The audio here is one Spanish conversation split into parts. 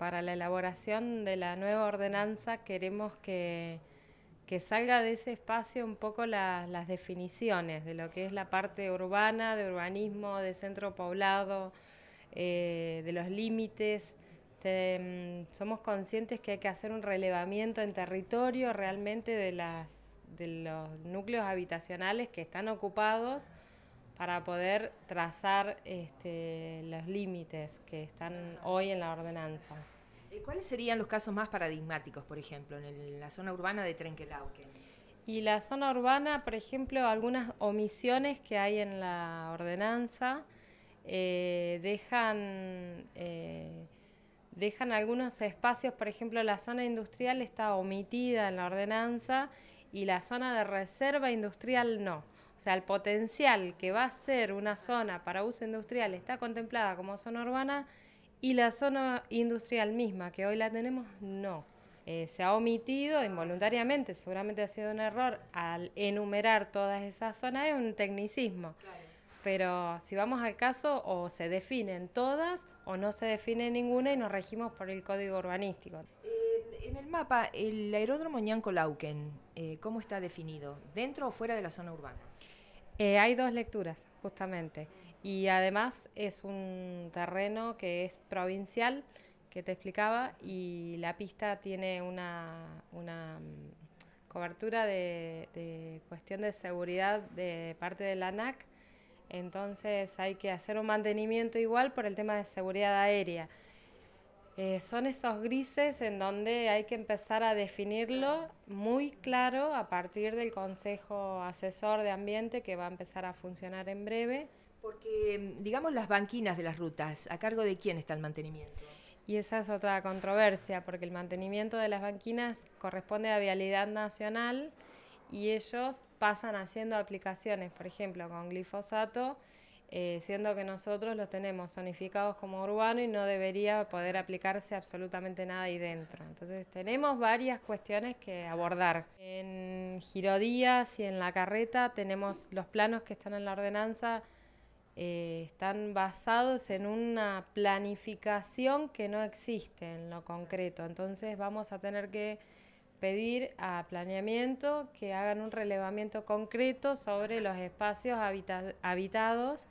para la elaboración de la nueva ordenanza queremos que, salga de ese espacio un poco las definiciones de lo que es la parte urbana, de urbanismo, de centro poblado, eh, de los límites. Mm, somos conscientes que hay que hacer un relevamiento en territorio realmente de los núcleos habitacionales que están ocupados para poder trazar este, los límites que están hoy en la ordenanza. ¿Cuáles serían los casos más paradigmáticos, por ejemplo, en, la zona urbana de trenquelauque Y la zona urbana, por ejemplo, algunas omisiones que hay en la ordenanza eh, dejan, eh, dejan algunos espacios, por ejemplo, la zona industrial está omitida en la ordenanza y la zona de reserva industrial no. O sea, el potencial que va a ser una zona para uso industrial está contemplada como zona urbana y la zona industrial misma, que hoy la tenemos, no. Eh, se ha omitido involuntariamente, seguramente ha sido un error, al enumerar todas esas zonas, es un tecnicismo. Pero si vamos al caso, o se definen todas o no se define ninguna y nos regimos por el código urbanístico en el mapa, el aeródromo Ñancolauquen, eh, ¿cómo está definido? ¿Dentro o fuera de la zona urbana? Eh, hay dos lecturas, justamente. Y además es un terreno que es provincial, que te explicaba, y la pista tiene una, una mm, cobertura de, de, cuestión de seguridad de parte de la ANAC. Entonces hay que hacer un mantenimiento igual por el tema de seguridad aérea. Eh, son esos grises en donde hay que empezar a definirlo muy claro a partir del Consejo Asesor de Ambiente que va a empezar a funcionar en breve. Porque, em, digamos, las banquinas de las rutas, ¿a cargo de quién está el mantenimiento? Y esa es otra controversia, porque el mantenimiento de las banquinas corresponde a Vialidad Nacional y ellos pasan haciendo aplicaciones, por ejemplo, con glifosato eh, siendo que nosotros los tenemos zonificados como urbano y no debería poder aplicarse absolutamente nada ahí dentro. Entonces tenemos varias cuestiones que abordar. En girodías y en la carreta tenemos los planos que están en la ordenanza, eh, están basados en una planificación que no existe en lo concreto. Entonces vamos a tener que pedir a planeamiento que hagan un relevamiento concreto sobre los espacios habitados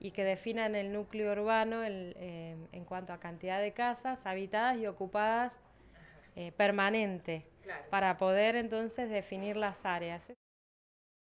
y que definan el núcleo urbano eh, en, cuanto a cantidad de casas habitadas y ocupadas eh, permanente, para poder entonces definir las áreas.